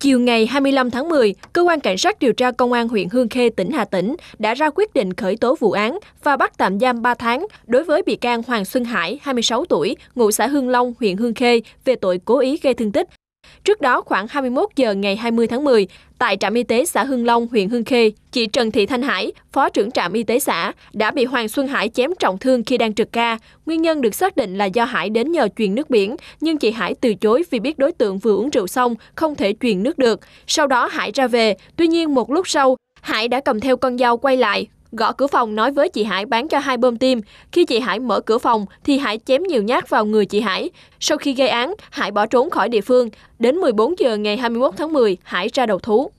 Chiều ngày 25 tháng 10, Cơ quan Cảnh sát điều tra Công an huyện Hương Khê, tỉnh Hà Tĩnh đã ra quyết định khởi tố vụ án và bắt tạm giam 3 tháng đối với bị can Hoàng Xuân Hải, 26 tuổi, ngụ xã Hương Long, huyện Hương Khê về tội cố ý gây thương tích. Trước đó khoảng 21 giờ ngày 20 tháng 10, tại trạm y tế xã Hưng Long, huyện Hưng Khê, chị Trần Thị Thanh Hải, phó trưởng trạm y tế xã, đã bị Hoàng Xuân Hải chém trọng thương khi đang trực ca. Nguyên nhân được xác định là do Hải đến nhờ truyền nước biển, nhưng chị Hải từ chối vì biết đối tượng vừa uống rượu xong, không thể truyền nước được. Sau đó Hải ra về, tuy nhiên một lúc sau, Hải đã cầm theo con dao quay lại, Gõ cửa phòng nói với chị Hải bán cho hai bơm tim. Khi chị Hải mở cửa phòng thì Hải chém nhiều nhát vào người chị Hải. Sau khi gây án, Hải bỏ trốn khỏi địa phương. Đến 14 giờ ngày 21 tháng 10, Hải ra đầu thú.